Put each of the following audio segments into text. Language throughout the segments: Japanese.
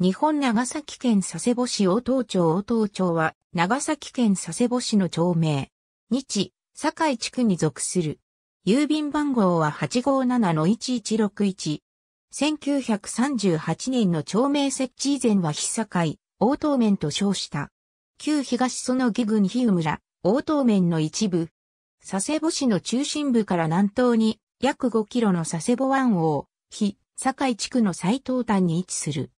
日本長崎県佐世保市大東町大東町は、長崎県佐世保市の町名。日、堺地区に属する。郵便番号は857-1161。1938年の町名設置以前は日堺、大東面と称した。旧東園木郡日村、大東面の一部。佐世保市の中心部から南東に、約5キロの佐世保湾を、日、堺地区の最東端に位置する。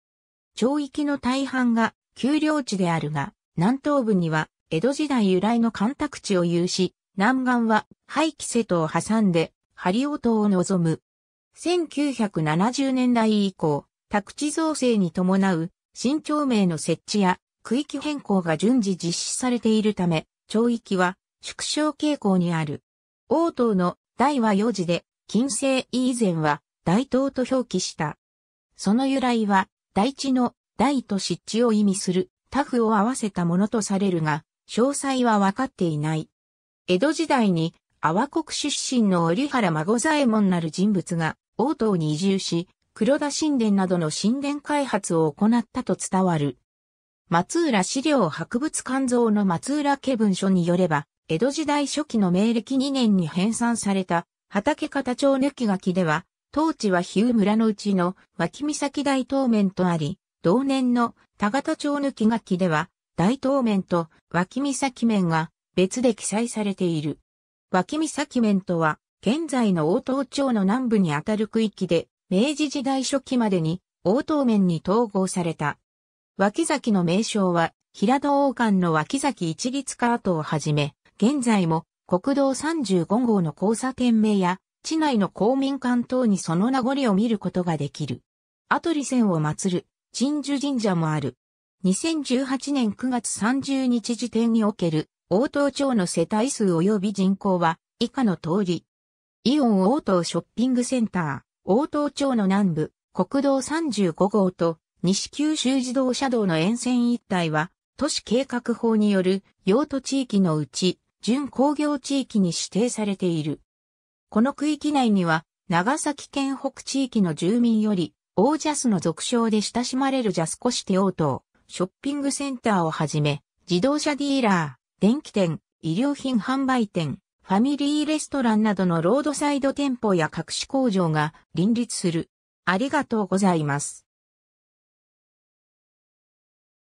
町域の大半が丘陵地であるが、南東部には江戸時代由来の干拓地を有し、南岸は廃棄瀬戸を挟んで、針尾島を望む。1970年代以降、宅地造成に伴う新町名の設置や区域変更が順次実施されているため、町域は縮小傾向にある。応答の大は4字で、近世以前は大東と表記した。その由来は、大地の大と湿地を意味するタフを合わせたものとされるが、詳細は分かっていない。江戸時代に、阿波国出身の折原孫左衛門なる人物が、王島に移住し、黒田神殿などの神殿開発を行ったと伝わる。松浦資料博物館像の松浦家文書によれば、江戸時代初期の明暦2年に編纂された畑方町抜き書きでは、当地は日向村のうちの脇岬大東面とあり、同年の田形町抜書きでは、大東面と脇岬面が別で記載されている。脇岬面とは、現在の大東町の南部にあたる区域で、明治時代初期までに大東面に統合された。脇崎の名称は、平戸王冠の脇崎一律カートをはじめ、現在も国道35号の交差点名や、地内の公民館等にその名残を見ることができる。アトリ線を祀る鎮守神社もある。2018年9月30日時点における、応答町の世帯数及び人口は、以下の通り。イオン応答ショッピングセンター、応答町の南部、国道35号と、西九州自動車道の沿線一帯は、都市計画法による用途地域のうち、準工業地域に指定されている。この区域内には、長崎県北地域の住民より、オージャスの俗称で親しまれるジャスコシテオート、ショッピングセンターをはじめ、自動車ディーラー、電気店、衣料品販売店、ファミリーレストランなどのロードサイド店舗や各種工場が林立する。ありがとうございます。